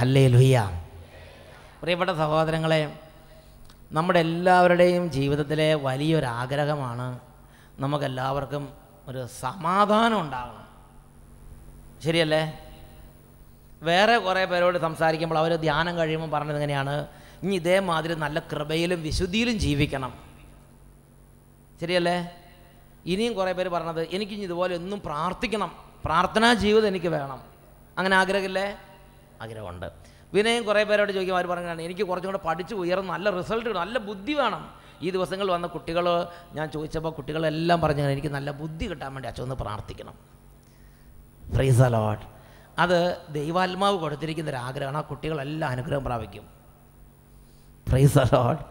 ഹല്ലേ ലുഹിയ പ്രിയപ്പെട്ട സഹോദരങ്ങളെ നമ്മുടെ എല്ലാവരുടെയും ജീവിതത്തിലെ വലിയൊരാഗ്രഹമാണ് നമുക്കെല്ലാവർക്കും ഒരു സമാധാനം ഉണ്ടാകണം ശരിയല്ലേ വേറെ കുറേ പേരോട് സംസാരിക്കുമ്പോൾ അവർ ധ്യാനം കഴിയുമ്പോൾ പറഞ്ഞത് എങ്ങനെയാണ് ഇനി ഇതേമാതിരി നല്ല കൃപയിലും വിശുദ്ധിയിലും ജീവിക്കണം ശരിയല്ലേ ഇനിയും കുറേ പേര് പറഞ്ഞത് എനിക്കിനി ഇതുപോലെ എന്നും പ്രാർത്ഥിക്കണം പ്രാർത്ഥനാ ജീവിതം എനിക്ക് വേണം അങ്ങനെ ആഗ്രഹമില്ലേ ആഗ്രഹമുണ്ട് വിനയം കുറേ പേരോട് ചോദിക്കും അവർ പറഞ്ഞാണ് എനിക്ക് കുറച്ചും കൂടെ പഠിച്ചു ഉയർന്ന് നല്ല റിസൾട്ട് നല്ല ബുദ്ധി വേണം ഈ ദിവസങ്ങൾ വന്ന കുട്ടികൾ ഞാൻ ചോദിച്ചപ്പോൾ കുട്ടികളെല്ലാം പറഞ്ഞു എനിക്ക് നല്ല ബുദ്ധി കിട്ടാൻ വേണ്ടി അച്ഛൻ ഒന്ന് പ്രാർത്ഥിക്കണം ഫ്രീസ് അലോട്ട് അത് ദൈവാത്മാവ് കൊടുത്തിരിക്കുന്ന ഒരാഗ്രഹമാണ് ആ കുട്ടികളെല്ലാം അനുഗ്രഹം പ്രാപിക്കും ഫ്രീസ് അലോട്ട്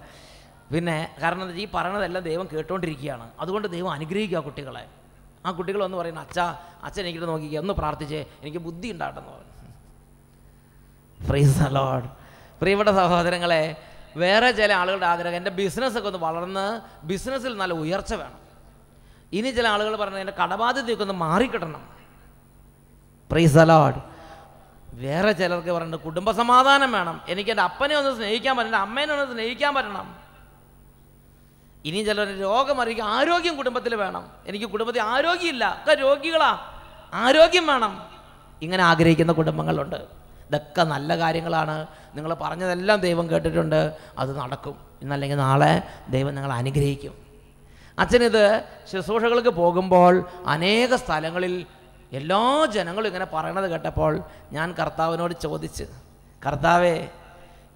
പിന്നെ കാരണം എന്താ ഈ പറയണതെല്ലാം ദൈവം കേട്ടുകൊണ്ടിരിക്കുകയാണ് അതുകൊണ്ട് ദൈവം അനുഗ്രഹിക്കുക ആ കുട്ടികളെ ആ കുട്ടികളൊന്ന് പറയുന്നത് അച്ഛ അച്ഛൻ എനിക്കിട്ട് നോക്കിക്കുക ഒന്ന് പ്രാർത്ഥിച്ചേ എനിക്ക് ബുദ്ധി ഉണ്ടാകട്ടെന്ന് പറഞ്ഞു പ്രൈസ് അലോഡ് പ്രിയപ്പെട്ട സഹോദരങ്ങളെ വേറെ ചില ആളുകളുടെ ആഗ്രഹം എൻ്റെ ബിസിനസ്സൊക്കെ ഒന്ന് വളർന്ന് ബിസിനസ്സിൽ നല്ല ഉയർച്ച വേണം ഇനി ചില ആളുകൾ പറഞ്ഞ എൻ്റെ കടബാധ്യതയൊക്കെ ഒന്ന് മാറിക്കിട്ടണം പ്രൈസ് അലോഡ് വേറെ ചിലർക്ക് പറയുന്നുണ്ട് കുടുംബ സമാധാനം വേണം എനിക്ക് എൻ്റെ അപ്പനെ ഒന്ന് സ്നേഹിക്കാൻ പറ്റണം എൻ്റെ അമ്മേനെ ഒന്ന് സ്നേഹിക്കാൻ പറ്റണം ഇനി ചിലർ രോഗമറിയിക്കും ആരോഗ്യം കുടുംബത്തിൽ വേണം എനിക്ക് കുടുംബത്തിൽ ആരോഗ്യമില്ല ഒക്കെ രോഗികളാ ആരോഗ്യം വേണം ഇങ്ങനെ ആഗ്രഹിക്കുന്ന കുടുംബങ്ങളുണ്ട് ഇതൊക്കെ നല്ല കാര്യങ്ങളാണ് നിങ്ങൾ പറഞ്ഞതെല്ലാം ദൈവം കേട്ടിട്ടുണ്ട് അത് നടക്കും ഇന്നല്ലെങ്കിൽ നാളെ ദൈവം നിങ്ങളെ അനുഗ്രഹിക്കും അച്ഛനിത് ശുശ്രൂഷകൾക്ക് പോകുമ്പോൾ അനേക സ്ഥലങ്ങളിൽ എല്ലാ ജനങ്ങളും ഇങ്ങനെ പറയണത് കേട്ടപ്പോൾ ഞാൻ കർത്താവിനോട് ചോദിച്ച് കർത്താവേ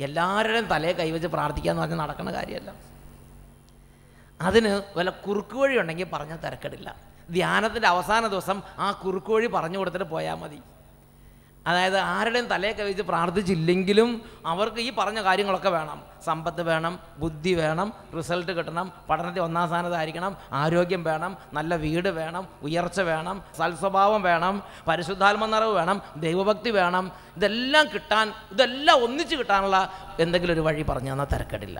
എല്ലാവരുടെയും തലയെ കൈവച്ച് പ്രാർത്ഥിക്കാന്ന് പറഞ്ഞ് നടക്കുന്ന കാര്യമല്ല അതിന് വല്ല കുറുക്കു വഴി ഉണ്ടെങ്കിൽ പറഞ്ഞാൽ തിരക്കടില്ല ധ്യാനത്തിൻ്റെ അവസാന ദിവസം ആ കുറുക്കു വഴി പറഞ്ഞു കൊടുത്തിട്ട് പോയാൽ മതി അതായത് ആരുടെയും തലയൊക്കെ വെച്ച് പ്രാർത്ഥിച്ചില്ലെങ്കിലും അവർക്ക് ഈ പറഞ്ഞ കാര്യങ്ങളൊക്കെ വേണം സമ്പത്ത് വേണം ബുദ്ധി വേണം റിസൾട്ട് കിട്ടണം പഠനത്തിൽ ഒന്നാം സ്ഥാനത്തായിരിക്കണം ആരോഗ്യം വേണം നല്ല വീട് വേണം ഉയർച്ച വേണം സൽസ്വഭാവം വേണം പരിശുദ്ധാത്മ നിറവ് വേണം ദൈവഭക്തി വേണം ഇതെല്ലാം കിട്ടാൻ ഇതെല്ലാം ഒന്നിച്ച് കിട്ടാനുള്ള എന്തെങ്കിലും ഒരു വഴി പറഞ്ഞു തന്നാൽ തിരക്കടില്ല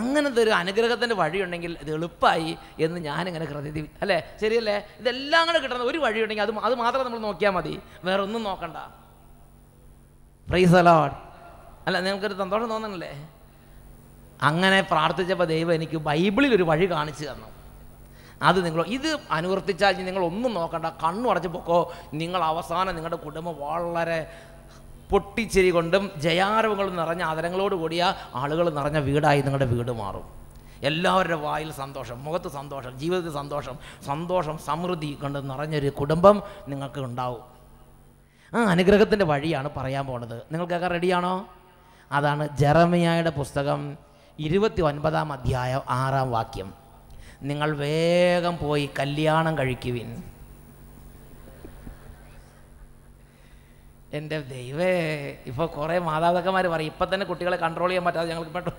അങ്ങനത്തെ ഒരു അനുഗ്രഹത്തിൻ്റെ വഴിയുണ്ടെങ്കിൽ ഇത് എളുപ്പമായി എന്ന് ഞാനിങ്ങനെ കൃതി അല്ലേ ശരിയല്ലേ ഇതെല്ലാം കൂടെ കിട്ടുന്ന ഒരു വഴിയുണ്ടെങ്കിൽ അത് അത് മാത്രം നമ്മൾ നോക്കിയാൽ മതി വേറെ ഒന്നും നോക്കണ്ട പ്രൈസ് അലോഡ് അല്ല നിങ്ങൾക്കൊരു സന്തോഷം തോന്നണല്ലേ അങ്ങനെ പ്രാർത്ഥിച്ചപ്പോൾ ദൈവം എനിക്ക് ബൈബിളിൽ ഒരു വഴി കാണിച്ചു തന്നു അത് നിങ്ങൾ ഇത് അനുവർത്തിച്ചാൽ നിങ്ങൾ ഒന്നും നോക്കണ്ട കണ്ണു അടച്ചു പൊക്കോ നിങ്ങൾ അവസാനം നിങ്ങളുടെ കുടുംബം വളരെ പൊട്ടിച്ചിരി കൊണ്ടും ജയാരവങ്ങൾ നിറഞ്ഞ ആദരങ്ങളോട് കൂടിയ ആളുകൾ നിറഞ്ഞ വീടായി നിങ്ങളുടെ വീട് മാറും എല്ലാവരുടെ വായിൽ സന്തോഷം മുഖത്ത് സന്തോഷം ജീവിതത്തിൽ സന്തോഷം സന്തോഷം സമൃദ്ധി കൊണ്ട് നിറഞ്ഞൊരു കുടുംബം നിങ്ങൾക്ക് ഉണ്ടാവും ആ അനുഗ്രഹത്തിൻ്റെ വഴിയാണ് പറയാൻ പോണത് നിങ്ങൾക്കൊക്കെ റെഡിയാണോ അതാണ് ജെറമിയായുടെ പുസ്തകം ഇരുപത്തി ഒൻപതാം അധ്യായം ആറാം വാക്യം നിങ്ങൾ വേഗം പോയി കല്യാണം കഴിക്കുവിൻ എൻ്റെ ദൈവേ ഇപ്പോൾ കുറേ മാതാപിതാക്കന്മാർ പറയും ഇപ്പം തന്നെ കുട്ടികളെ കൺട്രോൾ ചെയ്യാൻ പറ്റാതെ ഞങ്ങൾക്ക് പെട്ടു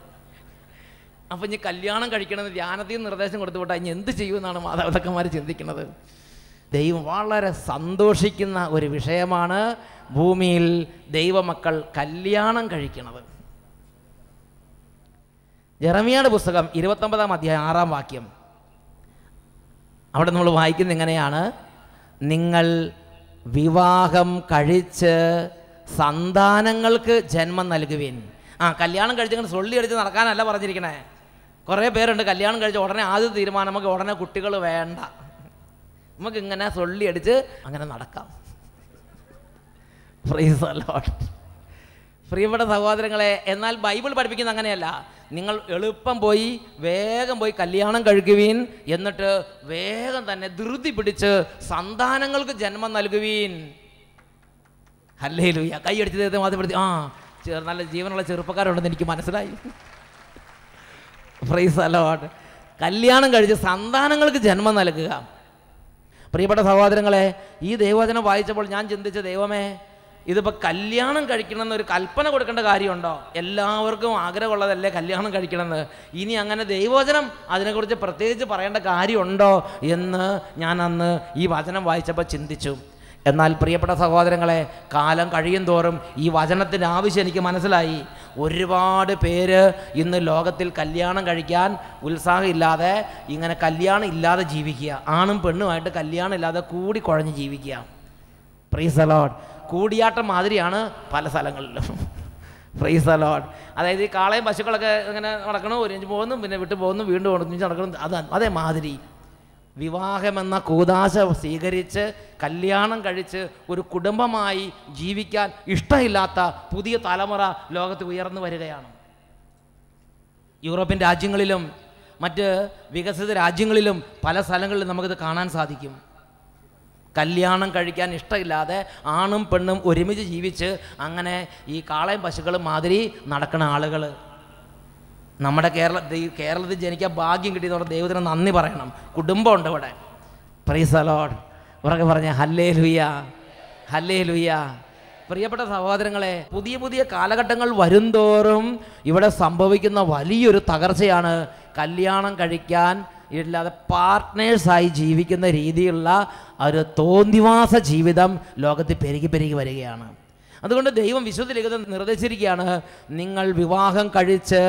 അപ്പം ഇനി കല്യാണം കഴിക്കണമെന്ന് ധ്യാനത്തിൽ നിർദ്ദേശം കൊടുത്തു വിട്ടാൽ ഇനി എന്ത് ചെയ്യുമെന്നാണ് മാതാപിതാക്കന്മാർ ചിന്തിക്കുന്നത് ദൈവം വളരെ സന്തോഷിക്കുന്ന ഒരു വിഷയമാണ് ഭൂമിയിൽ ദൈവമക്കൾ കല്യാണം കഴിക്കുന്നത് ജെറമിയുടെ പുസ്തകം ഇരുപത്തൊമ്പതാം അധ്യായം ആറാം വാക്യം അവിടെ നമ്മൾ വായിക്കുന്നത് എങ്ങനെയാണ് നിങ്ങൾ വിവാഹം കഴിച്ച് സന്താനങ്ങൾക്ക് ജന്മം നൽകുവിൻ ആ കല്യാണം കഴിച്ചങ്ങനെ സൊള്ളി അടിച്ച് നടക്കാനല്ല പറഞ്ഞിരിക്കണേ കുറേ പേരുണ്ട് കല്യാണം കഴിച്ച് ഉടനെ ആദ്യ തീരുമാനം നമുക്ക് ഉടനെ കുട്ടികൾ വേണ്ട നമുക്ക് ഇങ്ങനെ സൊള്ളി അടിച്ച് അങ്ങനെ നടക്കാം ഫ്രീസല്ലോ പ്രിയപ്പെട്ട സഹോദരങ്ങളെ എന്നാൽ ബൈബിൾ പഠിപ്പിക്കുന്നത് അങ്ങനെയല്ല നിങ്ങൾ എളുപ്പം പോയി വേഗം പോയി കല്യാണം കഴുകുവീൻ എന്നിട്ട് വേഗം തന്നെ ധൃതി പിടിച്ച് സന്താനങ്ങൾക്ക് ജന്മം നൽകുവീൻ അല്ലേ കൈ കൈയടിച്ച് ദൈവത്തെ മാധ്യപ്പെടുത്തി ആ നല്ല ജീവനുള്ള ചെറുപ്പക്കാരുണ്ടെന്ന് എനിക്ക് മനസ്സിലായി പ്രൈസ് അലോട്ട് കല്യാണം കഴിച്ച് സന്താനങ്ങൾക്ക് ജന്മം നൽകുക പ്രിയപ്പെട്ട സഹോദരങ്ങളെ ഈ ദൈവവചനം വായിച്ചപ്പോൾ ഞാൻ ചിന്തിച്ച ദൈവമേ ഇതിപ്പോൾ കല്യാണം കഴിക്കണം എന്നൊരു കൽപ്പന കൊടുക്കേണ്ട കാര്യമുണ്ടോ എല്ലാവർക്കും ആഗ്രഹമുള്ളതല്ലേ കല്യാണം കഴിക്കണമെന്ന് ഇനി അങ്ങനെ ദൈവവചനം അതിനെക്കുറിച്ച് പ്രത്യേകിച്ച് പറയേണ്ട കാര്യമുണ്ടോ എന്ന് ഞാൻ അന്ന് ഈ വചനം വായിച്ചപ്പോൾ ചിന്തിച്ചു എന്നാൽ പ്രിയപ്പെട്ട സഹോദരങ്ങളെ കാലം കഴിയും തോറും ഈ വചനത്തിൻ്റെ ആവശ്യം എനിക്ക് മനസ്സിലായി ഒരുപാട് പേര് ഇന്ന് ലോകത്തിൽ കല്യാണം കഴിക്കാൻ ഉത്സാഹമില്ലാതെ ഇങ്ങനെ കല്യാണം ഇല്ലാതെ ജീവിക്കുക ആണും പെണ്ണുമായിട്ട് കല്യാണം ഇല്ലാതെ കൂടി കുഴഞ്ഞ് ജീവിക്കുക പ്രീസലോട്ട് കൂടിയാട്ട മാതിരിയാണ് പല സ്ഥലങ്ങളിലും പ്രൈസ് അലോട്ട് അതായത് ഈ കാളയും പശുക്കളൊക്കെ ഇങ്ങനെ നടക്കണം ഇഞ്ച് പോകുന്നു പിന്നെ വിട്ടു പോകുന്നു വീണ്ടും ഒരുമിച്ച് നടക്കണം അത് അതേമാതിരി വിവാഹമെന്ന കൂതാശ സ്വീകരിച്ച് കല്യാണം കഴിച്ച് ഒരു കുടുംബമായി ജീവിക്കാൻ ഇഷ്ടമില്ലാത്ത പുതിയ തലമുറ ലോകത്ത് ഉയർന്നു വരികയാണ് യൂറോപ്യൻ രാജ്യങ്ങളിലും മറ്റ് വികസിത രാജ്യങ്ങളിലും പല സ്ഥലങ്ങളിലും നമുക്കിത് കാണാൻ സാധിക്കും കല്യാണം കഴിക്കാൻ ഇഷ്ടമില്ലാതെ ആണും പെണ്ണും ഒരുമിച്ച് ജീവിച്ച് അങ്ങനെ ഈ കാളയും പശുക്കളും മാതിരി നടക്കുന്ന ആളുകൾ നമ്മുടെ കേരള കേരളത്തിൽ ജനിക്കാൻ ഭാഗ്യം കിട്ടിയതോടെ ദൈവത്തിന് നന്ദി പറയണം കുടുംബമുണ്ട് ഇവിടെ പ്രീസലോഡ് ഉറക്കെ പറഞ്ഞ ഹല്ലേ ലുയ ഹല്ലേ ലുയ പ്രിയപ്പെട്ട സഹോദരങ്ങളെ പുതിയ പുതിയ കാലഘട്ടങ്ങൾ വരുംതോറും ഇവിടെ സംഭവിക്കുന്ന വലിയൊരു തകർച്ചയാണ് കല്യാണം കഴിക്കാൻ ഇല്ലാതെ പാർട്ട്നേഴ്സായി ജീവിക്കുന്ന രീതിയിലുള്ള ഒരു തോന്നിവാസ ജീവിതം ലോകത്തിൽ പെരുകി പെരുകി വരികയാണ് അതുകൊണ്ട് ദൈവം വിശുദ്ധ ലിഖിതം നിർദ്ദേശിച്ചിരിക്കുകയാണ് നിങ്ങൾ വിവാഹം കഴിച്ച്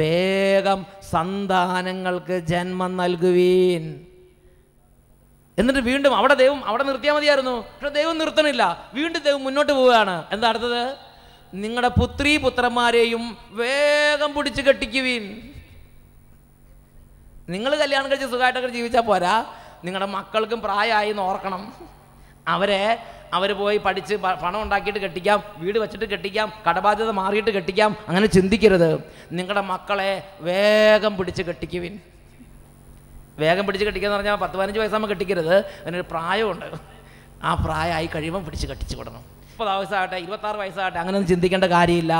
വേഗം സന്താനങ്ങൾക്ക് ജന്മം നൽകുവീൻ എന്നിട്ട് വീണ്ടും അവിടെ ദൈവം അവിടെ നിർത്തിയാൽ മതിയായിരുന്നു പക്ഷെ ദൈവം നിർത്തണില്ല വീണ്ടും ദൈവം മുന്നോട്ട് പോവുകയാണ് എന്താ അടുത്തത് നിങ്ങളുടെ പുത്രീ പുത്രന്മാരെയും വേഗം പിടിച്ചു കെട്ടിക്കുവീൻ നിങ്ങൾ കല്യാണം കഴിച്ച് സുഖമായിട്ടൊക്കെ ജീവിച്ചാൽ പോരാ നിങ്ങളുടെ മക്കൾക്കും പ്രായമായി എന്ന് ഓർക്കണം അവരെ അവർ പോയി പഠിച്ച് പണം ഉണ്ടാക്കിയിട്ട് കെട്ടിക്കാം വീട് വെച്ചിട്ട് കെട്ടിക്കാം കടബാധ്യത മാറിയിട്ട് കെട്ടിക്കാം അങ്ങനെ ചിന്തിക്കരുത് നിങ്ങളുടെ മക്കളെ വേഗം പിടിച്ച് കെട്ടിക്കുവിൻ വേഗം പിടിച്ച് കെട്ടിക്കുക എന്ന് പറഞ്ഞാൽ പത്ത് പതിനഞ്ച് വയസ്സാകുമ്പോൾ കെട്ടിക്കരുത് അതിനൊരു പ്രായമുണ്ട് ആ പ്രായമായി കഴിയുമ്പം പിടിച്ച് കെട്ടിച്ച് വിടണം മുപ്പത് വയസ്സാകട്ടെ ഇരുപത്താറ് വയസ്സാകട്ടെ അങ്ങനെയൊന്നും ചിന്തിക്കേണ്ട കാര്യമില്ല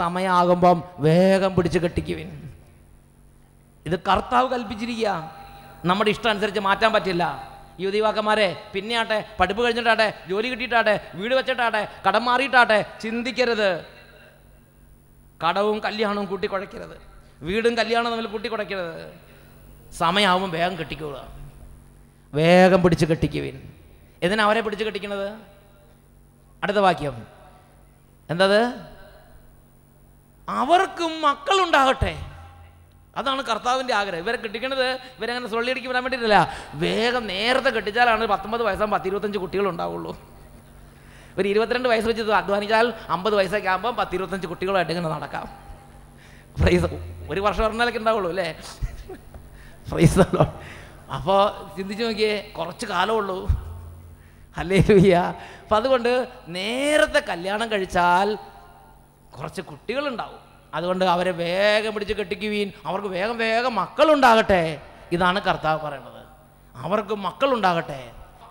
സമയമാകുമ്പം വേഗം പിടിച്ച് കെട്ടിക്കുവിൻ ഇത് കർത്താവ് കൽപ്പിച്ചിരിക്കുക നമ്മുടെ ഇഷ്ടം അനുസരിച്ച് മാറ്റാൻ പറ്റില്ല യുവതിവാക്കന്മാരെ പിന്നെയാട്ടെ പഠിപ്പ് കഴിഞ്ഞിട്ടാട്ടെ ജോലി കിട്ടിയിട്ടാട്ടെ വീട് വെച്ചിട്ടാട്ടെ കടം മാറിയിട്ടാട്ടെ ചിന്തിക്കരുത് കടവും കല്യാണവും കൂട്ടി കുഴയ്ക്കരുത് വീടും കല്യാണവും തമ്മിൽ കൂട്ടി കുഴയ്ക്കരുത് സമയമാവുമ്പോൾ വേഗം കെട്ടിക്കുക വേഗം പിടിച്ച് കെട്ടിക്കുവിൻ എന്തിനാ അവരെ പിടിച്ച് കെട്ടിക്കണത് അടുത്ത വാക്യം എന്തത് അവർക്കും മക്കളുണ്ടാകട്ടെ അതാണ് കർത്താവിൻ്റെ ആഗ്രഹം ഇവരെ കിട്ടിക്കണത് ഇവരങ്ങനെ സൊള്ളിയടിക്ക് വരാൻ വേണ്ടിയിട്ടില്ല വേഗം നേരത്തെ കെട്ടിച്ചാലാണ് പത്തൊമ്പത് വയസ്സാകുമ്പോൾ പത്തിരുപത്തഞ്ച് കുട്ടികൾ ഉണ്ടാവുള്ളൂ ഒരു ഇരുപത്തിരണ്ട് വയസ്സ് വെച്ച് അധ്വാനിച്ചാൽ അമ്പത് വയസ്സൊക്കെ ആകുമ്പോൾ പത്തിരുപത്തഞ്ച് കുട്ടികളായിട്ട് ഇങ്ങനെ നടക്കാം പ്രൈസ് ഒരു വർഷം പറഞ്ഞാലൊക്കെ ഉണ്ടാവുള്ളൂ അല്ലേ പ്രൈസ് അപ്പോൾ ചിന്തിച്ച് നോക്കിയേ കുറച്ച് കാലമുള്ളൂ അല്ലേ ചോയ്യ അപ്പം അതുകൊണ്ട് നേരത്തെ കല്യാണം കഴിച്ചാൽ കുറച്ച് കുട്ടികളുണ്ടാവും അതുകൊണ്ട് അവരെ വേഗം പിടിച്ച് കെട്ടിക്കുവീൻ അവർക്ക് വേഗം വേഗം മക്കളുണ്ടാകട്ടെ ഇതാണ് കർത്താവ് പറയുന്നത് അവർക്ക് മക്കളുണ്ടാകട്ടെ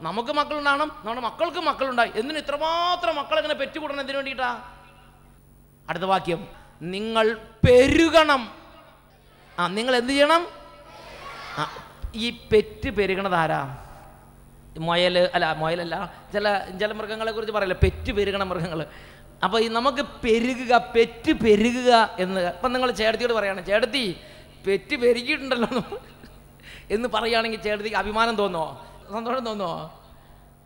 നമുക്ക് മക്കളുണ്ടാകണം നമ്മുടെ മക്കൾക്ക് മക്കളുണ്ടായി എന്തിന് ഇത്രമാത്രം മക്കളെങ്ങനെ പെറ്റുകൂടണം എന്തിനു വേണ്ടിയിട്ടാ അടുത്ത വാക്യം നിങ്ങൾ പെരുകണം ആ നിങ്ങൾ എന്ത് ചെയ്യണം ആ ഈ പെറ്റ് പെരുകണത് ആരാ മുയൽ അല്ല മുയലല്ല ചില ചില മൃഗങ്ങളെ കുറിച്ച് പറയില്ല പെറ്റ് പെരുകണ മൃഗങ്ങൾ അപ്പോൾ ഈ നമുക്ക് പെരുകുക പെറ്റ് പെരുകുക എന്ന് അപ്പം നിങ്ങൾ ചേട്ടത്തിയോട് പറയുകയാണ് ചേട്ടത്തി പെറ്റ് പെരുകിയിട്ടുണ്ടല്ലോ എന്ന് പറയുകയാണെങ്കിൽ ചേട്ടത്തിക്ക് അഭിമാനം തോന്നോ സന്തോഷം തോന്നോ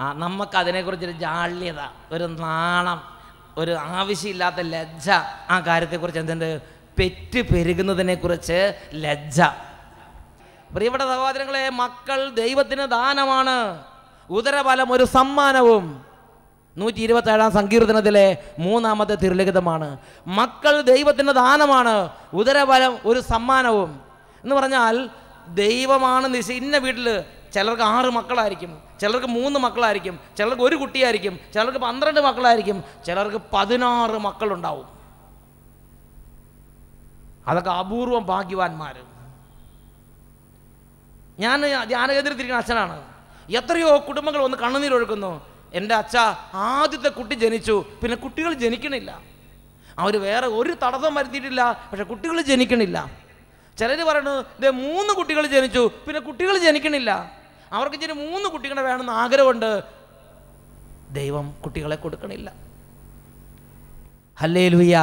ആ നമുക്ക് അതിനെക്കുറിച്ചൊരു ജാള്യത ഒരു നാണം ഒരു ആവശ്യമില്ലാത്ത ലജ്ജ ആ കാര്യത്തെക്കുറിച്ച് എന്തുണ്ട് പെറ്റ് പെരുകുന്നതിനെക്കുറിച്ച് ലജ്ജ പ്രിയപ്പെട്ട സഹോദരങ്ങളെ മക്കൾ ദൈവത്തിന് ദാനമാണ് ഉദരബലം ഒരു സമ്മാനവും നൂറ്റി ഇരുപത്തേഴാം സങ്കീർത്തനത്തിലെ മൂന്നാമത്തെ തിരുലിഖിതമാണ് മക്കൾ ദൈവത്തിൻ്റെ ദാനമാണ് ഉദരബലം ഒരു സമ്മാനവും എന്ന് പറഞ്ഞാൽ ദൈവമാണ് നിശ ഇന്ന വീട്ടിൽ ചിലർക്ക് ആറ് മക്കളായിരിക്കും ചിലർക്ക് മൂന്ന് മക്കളായിരിക്കും ചിലർക്ക് ഒരു കുട്ടിയായിരിക്കും ചിലർക്ക് പന്ത്രണ്ട് മക്കളായിരിക്കും ചിലർക്ക് പതിനാറ് മക്കളുണ്ടാവും അതൊക്കെ അപൂർവം ഭാഗ്യവാന്മാർ ഞാൻ ധ്യാനകേന്ദ്രത്തിരിക്കുന്ന അച്ഛനാണ് എത്രയോ കുടുംബങ്ങൾ ഒന്ന് കണ്ണുനീരൊഴുക്കുന്നു എൻ്റെ അച്ഛ ആദ്യത്തെ കുട്ടി ജനിച്ചു പിന്നെ കുട്ടികൾ ജനിക്കണില്ല അവർ വേറെ ഒരു തടസ്സം വരുത്തിയിട്ടില്ല പക്ഷെ കുട്ടികൾ ജനിക്കണില്ല ചിലർ പറയുന്നത് ഇതേ മൂന്ന് കുട്ടികൾ ജനിച്ചു പിന്നെ കുട്ടികൾ ജനിക്കണില്ല അവർക്ക് ഇച്ചിരി മൂന്ന് കുട്ടികളെ വേണമെന്ന് ആഗ്രഹമുണ്ട് ദൈവം കുട്ടികളെ കൊടുക്കണില്ല ഹല്ലേ ലുയ്യ